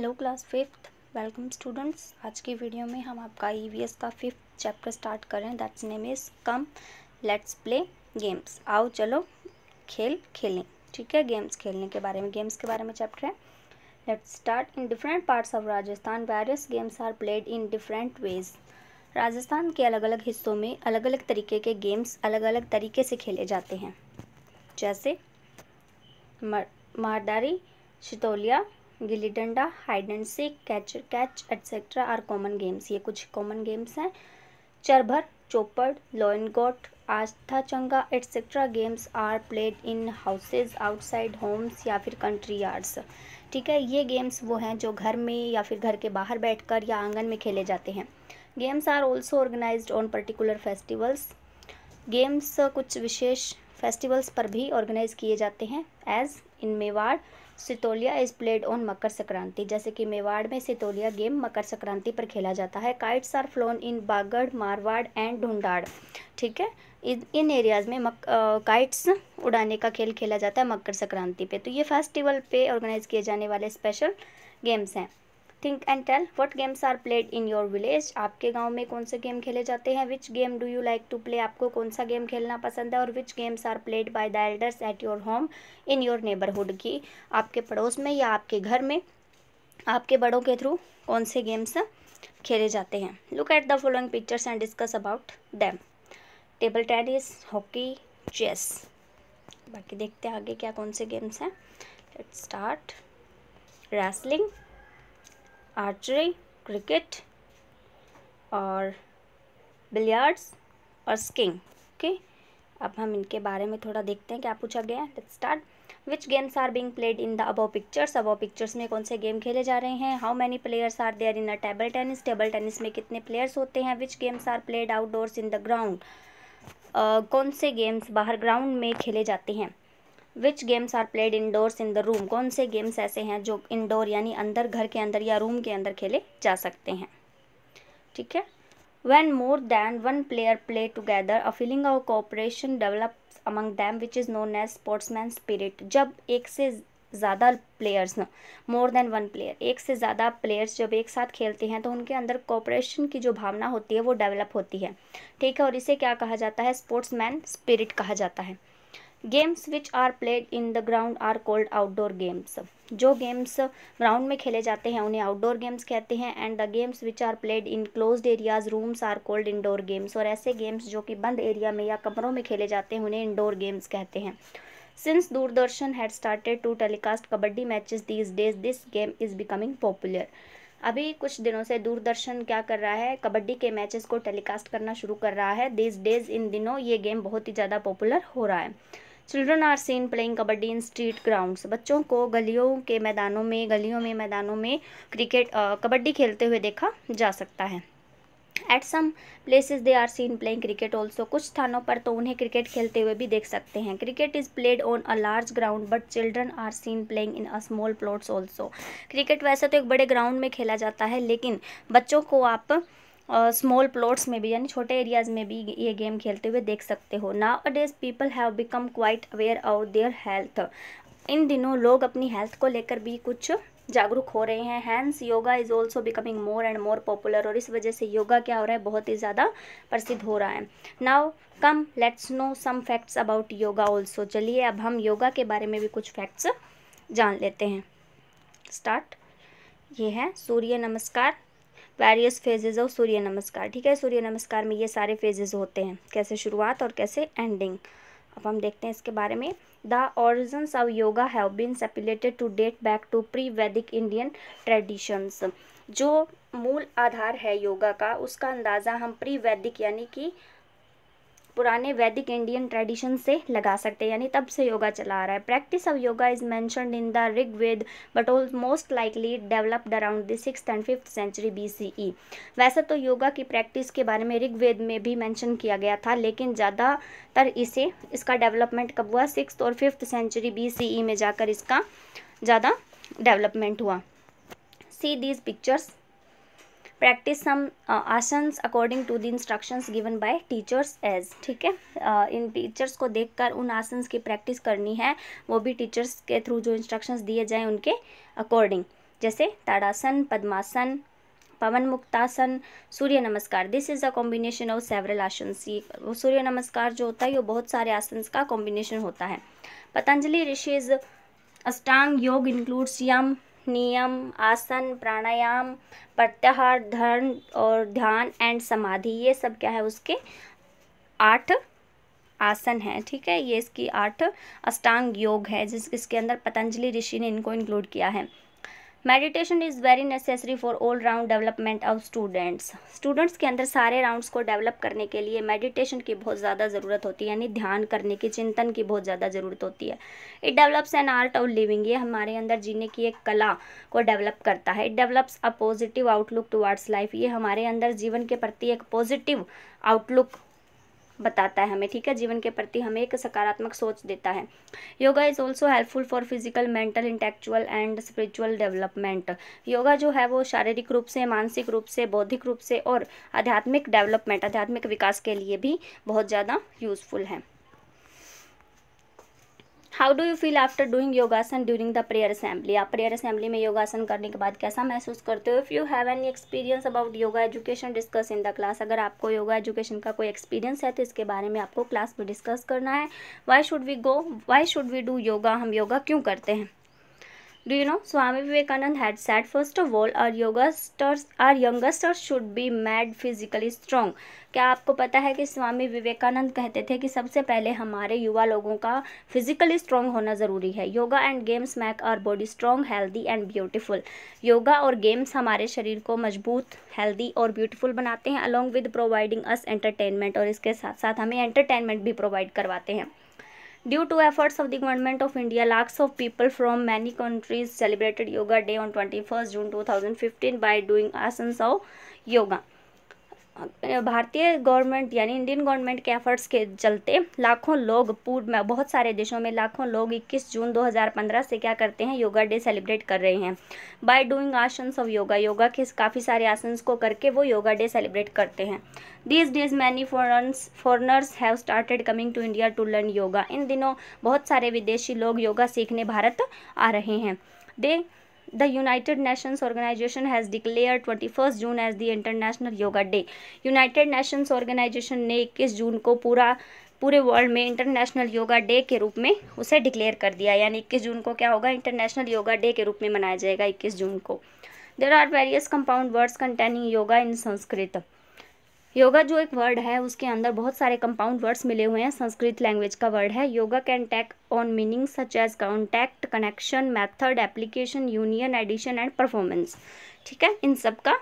Hello class fifth welcome students आज की video में हम आपका ई e का फिफ्थ चैप्टर स्टार्ट कर रहे हैं that's name is come let's play games आओ चलो खेल खेलें ठीक है गेम्स खेलने के बारे में गेम्स के बारे में चैप्टर है let's start in different parts of Rajasthan various games are played in different ways Rajasthan के अलग अलग हिस्सों में अलग अलग तरीके के गेम्स अलग अलग तरीके से खेले जाते हैं जैसे मारदारी Sitoliya gilli danda hide and seek catch catch etcetera are common games ये कुछ कॉमन गेम्स हैं चरभर चौपड़ लॉयन गोट आस्था चंगा etcetera games are played in houses outside homes या फिर कंट्री यार्ड्स ठीक है ये गेम्स वो हैं जो घर में या फिर घर के बाहर बैठकर या आंगन में खेले जाते हैं games are also organise on particular festivals games कुछ विशेष फेस्टिवल्स पर भी ऑर्गेनाइज किए जाते हैं as in Mewar Sitoliya is played on Makar Sankranti जैसे कि मेवाड़ में सितोलिया गेम मकर संक्रांति पर खेला जाता है kites are flown in Bagar Marwar and Dhundhar ठीक है इन इन एरियाज़ में मक आ, काइट्स उड़ाने का खेल खेला जाता है मकर संक्रांति पे तो ये फेस्टिवल पे ऑर्गेनाइज किए जाने वाले स्पेशल गेम्स हैं think and tell what games are played in your village आपके गाँव में कौन से गेम खेले जाते हैं which game do you like to play आपको कौन सा गेम खेलना पसंद है और which games are played by the elders at your home in your neighbourhood की आपके पड़ोस में या आपके घर में आपके बड़ों के थ्रू कौन से गेम्स खेले जाते हैं look at the following pictures and discuss about them table tennis hockey chess बाकी देखते हैं आगे क्या कौन से गेम्स हैं let's start wrestling archery cricket और बिलियार्ड्स और स्किंग ओके अब हम इनके बारे में थोड़ा देखते हैं क्या पूछा गया है let's start which games are being played in the above pictures above pictures में कौन से गेम खेले जा रहे हैं how many players are there in a table tennis table tennis में कितने प्लेयर्स होते हैं which games are played outdoors in the ground कौन से गेम्स बाहर ग्राउंड में खेले जाते हैं which games are played indoors in the room कौन से गेम्स ऐसे हैं जो इनडोर यानी अंदर घर के अंदर या रूम के अंदर खेले जा सकते हैं ठीक है more than one player play together a feeling of of develop among them which is known as sportsman spirit जब एक से ज़्यादा players more than one player एक से ज़्यादा प्लेयर्स जब एक साथ खेलते हैं तो उनके अंदर कॉपरेशन की जो भावना होती है वो डेवलप होती है ठीक है और इसे क्या कहा जाता है स्पोर्ट्स मैन स्पिरिट कहा जाता है games which are played in the ground are called outdoor games जो गेम्स ग्राउंड में खेले जाते हैं उन्हें आउटडोर गेम्स कहते हैं and the games which are played in close areas rooms are called indoor games और ऐसे गेम्स जो कि बंद एरिया में या कमरों में खेले जाते हैं उन्हें इंडोर गेम्स कहते हैं since Doordarshan had started to telecast kabaddi matches these days this game is becoming popular अभी कुछ दिनों से दूरदर्शन क्या कर रहा है कबड्डी के मैचेस को टेलीकास्ट करना शुरू कर रहा है दिस डेज इन दिनों ये गेम बहुत ही ज़्यादा पॉपुलर हो रहा है children are seen playing kabaddi in street grounds बच्चों को गलियों के मैदानों में गलियों में मैदानों में क्रिकेट कबड्डी खेलते हुए देखा जा सकता है at some places they are seen playing cricket also कुछ स्थानों पर तो उन्हें क्रिकेट खेलते हुए भी देख सकते हैं cricket is played on a large ground but children are seen playing in a small plots also cricket वैसे तो एक बड़े ग्राउंड में खेला जाता है लेकिन बच्चों को आप स्मॉल प्लॉट्स में भी यानी छोटे एरियाज़ में भी ये गेम खेलते हुए देख सकते हो nowadays people have become quite aware of their health इन दिनों लोग अपनी हेल्थ को लेकर भी कुछ जागरूक हो रहे हैं hence yoga is also becoming more and more popular और इस वजह से योगा क्या हो रहा है बहुत ही ज़्यादा प्रसिद्ध हो रहा है now come let's know some facts about yoga also चलिए अब हम योगा के बारे में भी कुछ फैक्ट्स जान लेते हैं स्टार्ट ये है सूर्य नमस्कार वेरियस फेजेज ऑफ सूर्य नमस्कार ठीक है सूर्य नमस्कार में ये सारे फेजेज होते हैं कैसे शुरुआत और कैसे एंडिंग अब हम देखते हैं इसके बारे में the origins of yoga have been separated to date back to pre Vedic Indian traditions जो मूल आधार है योगा का उसका अंदाज़ा हम प्री वैदिक यानी कि पुराने वैदिक इंडियन ट्रेडिशन से लगा सकते हैं यानी तब से योगा चला आ रहा है practice of yoga is mentioned in the Rig Veda but almost likely developed around the six and fifth century B वैसे तो योगा की प्रैक्टिस के बारे में रिग वेद में भी मैंशन किया गया था लेकिन ज़्यादातर इसे इसका डेवलपमेंट कब हुआ सिक्स और फिफ्थ सेंचुरी बी में जाकर इसका ज़्यादा डेवलपमेंट हुआ see these pictures practice some asan according to the instructions given by teachers as ठीक है uh, इन टीचर्स को देखकर उन आसन्स की प्रैक्टिस करनी है वो भी टीचर्स के थ्रू जो इंस्ट्रक्शंस दिए जाएं उनके अकॉर्डिंग जैसे ताड़ासन पद्मासन पवन Pawanmuktasana Surya Namaskar this is a combination of several asan ये सूर्य नमस्कार जो होता है वो बहुत सारे आसन का कॉम्बिनेशन होता है पतंजलि ऋषि इज अष्टांग योग इंक्लूड्स यम नियम आसन प्राणायाम प्रत्याहार धर्म और ध्यान एंड समाधि ये सब क्या है उसके आठ आसन है ठीक है ये इसकी आठ अष्टांग योग है जिस इसके अंदर पतंजलि ऋषि ने इनको इंक्लूड किया है meditation is very necessary for all round development of students students के अंदर सारे राउंड्स को डेवलप करने के लिए मेडिटेशन की बहुत ज़्यादा ज़रूरत होती है यानी ध्यान करने की चिंतन की बहुत ज़्यादा ज़रूरत होती है it develops an art of living ये हमारे अंदर जीने की एक कला को डेवलप करता है it develops a positive outlook towards life ये हमारे अंदर जीवन के प्रति एक पॉजिटिव आउटलुक बताता है हमें ठीक है जीवन के प्रति हमें एक सकारात्मक सोच देता है yoga is also helpful for physical mental intellectual and spiritual development yoga जो है वो शारीरिक रूप से मानसिक रूप से बौद्धिक रूप से और आध्यात्मिक डेवलपमेंट आध्यात्मिक विकास के लिए भी बहुत ज़्यादा यूज़फुल है how do you feel after doing yogasana during the prayer assembly आप प्रेयर असेंबली में योगासन करने के बाद कैसा महसूस करते हो if you have any experience about yoga education discuss in the class अगर आपको योगा एजुकेशन का कोई एक्सपीरियंस है तो इसके बारे में आपको क्लास में डिस्कस करना है why should we go why should we do yoga हम योगा क्यों करते हैं Do you know Swami Vivekananda had said, first of all, our youngsters, our youngsters should be made physically strong. क्या आपको पता है कि स्वामी विवेकानंद कहते थे कि सबसे पहले हमारे युवा लोगों का फिजिकली स्ट्रॉन्ग होना ज़रूरी है yoga and games make our body strong healthy and beautiful yoga और गेम्स हमारे शरीर को मजबूत हेल्दी और ब्यूटीफुल बनाते हैं along with providing us entertainment और इसके साथ साथ हमें एंटरटेनमेंट भी प्रोवाइड करवाते हैं Due to efforts of the government of India, lakhs of people from many countries celebrated Yoga Day on 21st June 2015 by doing asanas of yoga. भारतीय government यानी इंडियन गवर्नमेंट के एफर्ट्स के चलते लाखों लोग पूर्व में बहुत सारे देशों में लाखों लोग 21 जून 2015 से क्या करते हैं योगा डे सेलिब्रेट कर रहे हैं by doing asanas of yoga yoga के काफ़ी सारे आसन को करके वो योगा डे सेलिब्रेट करते हैं this days many foreigners foreigners have started coming to India to learn yoga इन दिनों बहुत सारे विदेशी लोग योगा सीखने भारत आ रहे हैं दे the united nations organization has declared 21st june as the international yoga day united nations organization ने 21 जून को पूरा पूरे वर्ल्ड में इंटरनेशनल योगा डे के रूप में उसे डिक्लेयर कर दिया यानी 21 जून को क्या होगा इंटरनेशनल योगा डे के रूप में मनाया जाएगा 21 जून को there are various compound words containing yoga in Sanskrit yoga जो एक वर्ड है उसके अंदर बहुत सारे कंपाउंड वर्ड्स मिले हुए हैं संस्कृत लैंग्वेज का वर्ड है yoga can take on meaning such as contact connection method application union addition and performance ठीक है इन सब का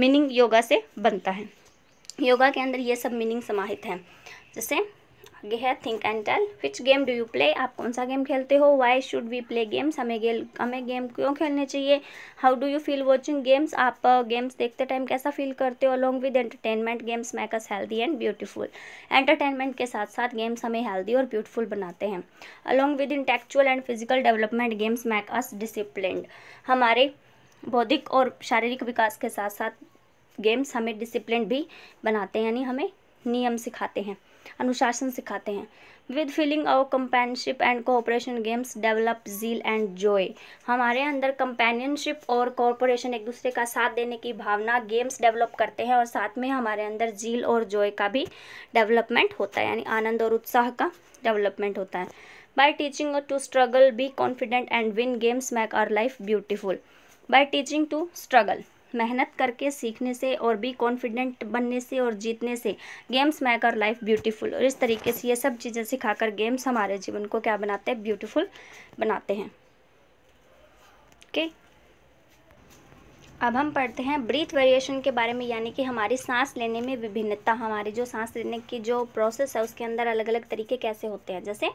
मीनिंग योगा से बनता है योगा के अंदर ये सब मीनिंग समाहित हैं जैसे आगे है think and tell which game do you play आप कौन सा गेम खेलते हो why should we play games हमें गेम हमें गेम क्यों खेलने चाहिए how do you feel watching games आप गेम्स uh, देखते टाइम कैसा फील करते हो along with entertainment games make us healthy and beautiful entertainment के साथ साथ गेम्स हमें हेल्दी और ब्यूटीफुल बनाते हैं along with intellectual and physical development games make us disciplined हमारे बौद्धिक और शारीरिक विकास के साथ साथ गेम्स हमें डिसिप्लिन भी बनाते हैं यानी हमें नियम सिखाते हैं अनुशासन सिखाते हैं विद फीलिंग और companionship and cooperation games develop zeal and joy हमारे अंदर कंपेनियनशिप और कॉरपोरेशन एक दूसरे का साथ देने की भावना गेम्स डेवलप करते हैं और साथ में हमारे अंदर जील और जॉय का भी डेवलपमेंट होता है यानी आनंद और उत्साह का डेवलपमेंट होता है by teaching to struggle be confident and win games make our life beautiful by teaching to struggle मेहनत करके सीखने से और भी कॉन्फिडेंट बनने से और जीतने से games make our life beautiful और इस तरीके से ये सब चीज़ें सिखाकर गेम्स हमारे जीवन को क्या बनाते हैं ब्यूटीफुल बनाते हैं ओके okay? अब हम पढ़ते हैं ब्रीथ वेरिएशन के बारे में यानी कि हमारी सांस लेने में विभिन्नता हमारे जो सांस लेने की जो प्रोसेस है उसके अंदर अलग अलग तरीके कैसे होते हैं जैसे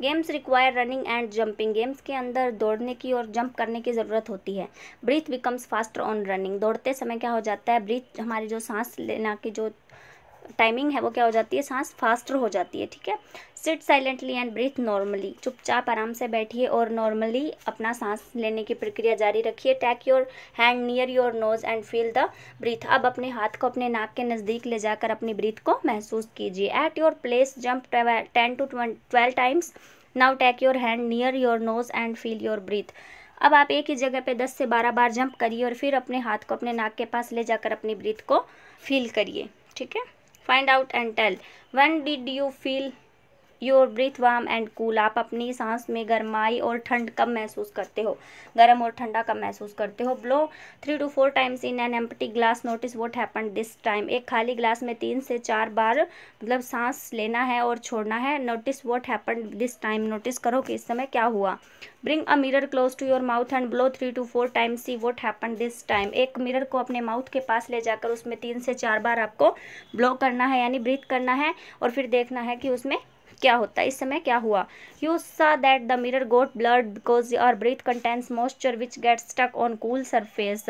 games require running and jumping games के अंदर दौड़ने की और जंप करने की ज़रूरत होती है breath becomes faster on running दौड़ते समय क्या हो जाता है ब्रीथ हमारी जो सांस लेना की जो टाइमिंग है वो क्या हो जाती है सांस फास्टर हो जाती है ठीक है sit silently and breathe normally चुपचाप आराम से बैठिए और नॉर्मली अपना सांस लेने की प्रक्रिया जारी रखिए take your hand near your nose and feel the breath अब अपने हाथ को अपने नाक के नज़दीक ले जाकर अपनी ब्रीथ को महसूस कीजिए at your place jump ten to twelve times now take your hand near your nose and feel your breath अब आप एक ही जगह पे 10 से 12 बार जंप करिए और फिर अपने हाथ को अपने नाक के पास ले जाकर अपनी ब्रीथ को फील करिए ठीक है find out and tell when did you feel your breath warm and cool आप अपनी सांस में गर्माई और ठंड कम महसूस करते हो गर्म और ठंडा कम महसूस करते हो blow three to four times in an empty glass notice what happen this time एक खाली ग्लास में तीन से चार बार मतलब सांस लेना है और छोड़ना है notice what happen this time notice करो कि इस समय क्या हुआ bring a mirror close to your mouth and blow three to four times see what happen this time एक मिरर को अपने माउथ के पास ले जाकर उसमें तीन से चार बार आपको ब्लो करना है यानी ब्रीथ करना है और फिर देखना है कि उसमें क्या होता है इस समय क्या हुआ you saw that the mirror got blurred because our breath contains moisture which get stuck on cool surface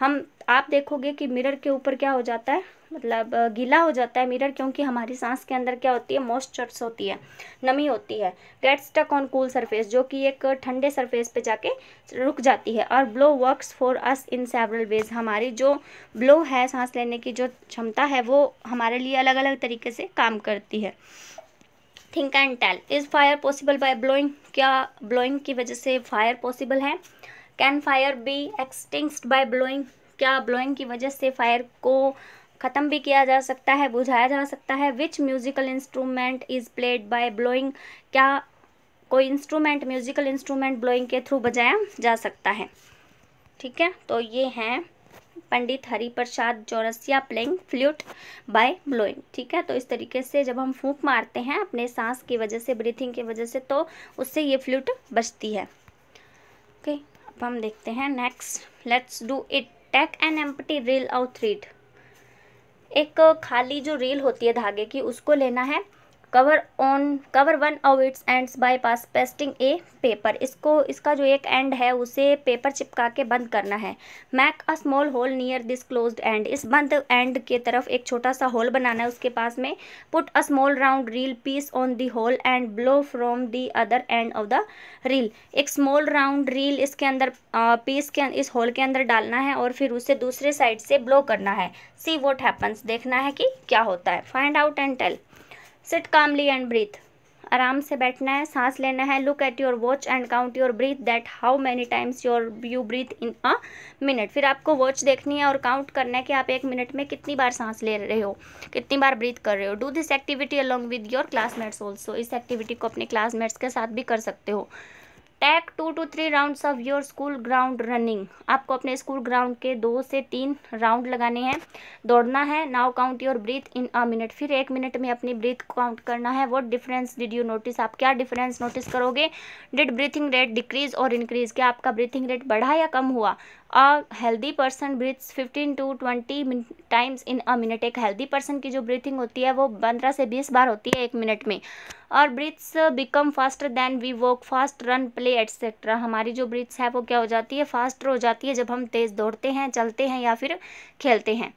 हम आप देखोगे कि मिरर के ऊपर क्या हो जाता है मतलब गीला हो जाता है मिरर क्योंकि हमारी सांस के अंदर क्या होती है मॉइस्चर्स होती है नमी होती है get stuck on cool surface जो कि एक ठंडे सरफेस पे जाके रुक जाती है और blow works for us in several ways हमारी जो ब्लो है सांस लेने की जो क्षमता है वो हमारे लिए अलग अलग तरीके से काम करती है think and tell is fire possible by blowing क्या ब्लोइंग की वजह से फायर पॉसिबल है can fire be extinguished by blowing क्या ब्लोइंग की वजह से फायर को ख़त्म भी किया जा सकता है बुझाया जा सकता है which musical instrument is played by blowing क्या कोई इंस्ट्रूमेंट म्यूज़िकल इंस्ट्रूमेंट ब्लोइंग के थ्रू बजाया जा सकता है ठीक है तो ये हैं Pandit Hari Prasad Chaurasia playing flute by blowing ठीक है तो इस तरीके से जब हम फूंक मारते हैं अपने सांस की वजह से ब्रीथिंग की वजह से तो उससे ये फ्लूट बचती है ओके okay, अब हम देखते हैं next let's do it take an empty reel out thread एक खाली जो रील होती है धागे की उसको लेना है cover on cover one of its ends by पास पेस्टिंग ए पेपर इसको इसका जो एक एंड है उसे पेपर चिपका के बंद करना है make a small hole near this closed end इस बंद एंड के तरफ एक छोटा सा होल बनाना है उसके पास में put a small round reel piece on the hole and blow from the other end of the reel एक स्मॉल राउंड रील इसके अंदर पीस के इस होल के अंदर डालना है और फिर उसे दूसरे साइड से ब्लो करना है सी वॉट हैपन्स देखना है कि क्या होता है find out and tell sit calmly and breathe आराम से बैठना है सांस लेना है look at your watch and count your breath that how many times your you breathe in a minute फिर आपको वॉच देखनी है और काउंट करना है कि आप एक मिनट में कितनी बार सांस ले रहे हो कितनी बार ब्रीथ कर रहे हो do this activity along with your classmates also इस एक्टिविटी को अपने क्लासमेट्स के साथ भी कर सकते हो take two to three rounds of your school ground running आपको अपने स्कूल ग्राउंड के दो से तीन राउंड लगाने हैं दौड़ना है now count your breath in a minute फिर एक मिनट में अपनी ब्रीथ काउंट करना है what difference did you notice आप क्या डिफरेंस नोटिस करोगे did breathing rate decrease or increase क्या आपका ब्रीथिंग रेट बढ़ा या कम हुआ a healthy person breathes 15 to 20 times in a minute एक हेल्दी पर्सन की जो ब्रीथिंग होती है वो पंद्रह से बीस बार होती है एक मिनट में our breaths become faster than we walk fast run play etcetera हमारी जो ब्रीथ्स है वो क्या हो जाती है फास्ट हो जाती है जब हम तेज़ दौड़ते हैं चलते हैं या फिर खेलते हैं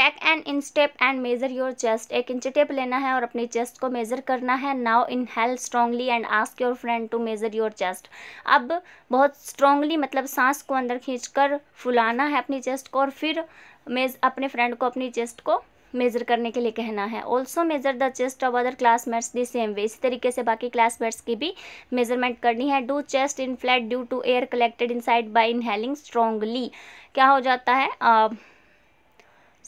take an inch tape and measure your chest एक इंच टेप लेना है और अपनी चेस्ट को मेजर करना है now inhale strongly and ask your friend to measure your chest अब बहुत स्ट्रांगली मतलब सांस को अंदर खींच कर फुलाना है अपनी चेस्ट को और फिर मेज अपने फ्रेंड को अपनी चेस्ट को मेज़र करने के लिए कहना है also measure the chest of other classmates the same way इसी तरीके से बाकी क्लासमेट्स की भी मेजरमेंट करनी है do chest inflate due to air collected inside by inhaling strongly क्या हो जाता है uh,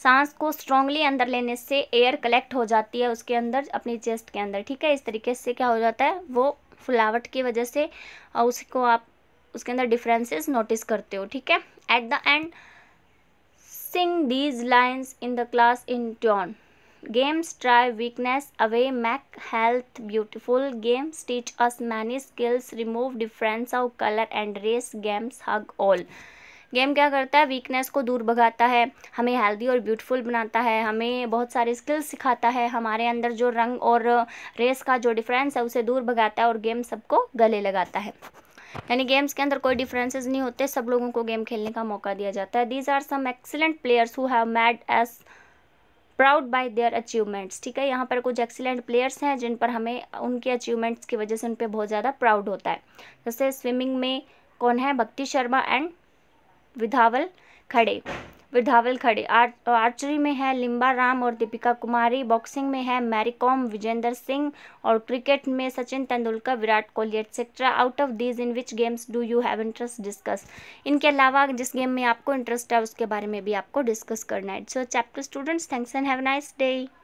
सांस को स्ट्रांगली अंदर लेने से एयर कलेक्ट हो जाती है उसके अंदर अपनी चेस्ट के अंदर ठीक है इस तरीके से क्या हो जाता है वो फुलावट की वजह से और उसको आप उसके अंदर डिफरेंसेस नोटिस करते हो ठीक है at the end sing these lines in the class in tone games try weakness away make health beautiful games teach us many skills remove difference of colour and race games hug all game क्या करता है weakness को दूर भगाता है हमें healthy और beautiful बनाता है हमें बहुत सारे स्किल्स सिखाता है हमारे अंदर जो रंग और रेस का जो डिफरेंस है उसे दूर भगाता है और गेम सबको गले लगाता है यानी गेम्स के अंदर कोई डिफरेंसेस नहीं होते सब लोगों को गेम खेलने का मौका दिया जाता है these are some excellent players who have made us proud by their achievements ठीक है यहाँ पर कुछ एक्सीलेंट प्लेयर्स हैं जिन पर हमें उनके अचीवमेंट्स की वजह से उन पर बहुत ज़्यादा प्राउड होता है जैसे स्विमिंग में कौन है भक्ति शर्मा एंड विधावल खड़े विधावल खड़े आर्ट आर्चरी में है लिम्बा राम और दीपिका कुमारी बॉक्सिंग में है मैरी कॉम विजेंद्र सिंह और क्रिकेट में Sachin Tendulkar Virat Kohli etcetera out of these in which games do you have interest discuss इनके अलावा जिस गेम में आपको इंटरेस्ट है उसके बारे में भी आपको डिस्कस करना है so chapter students thanks and have nice day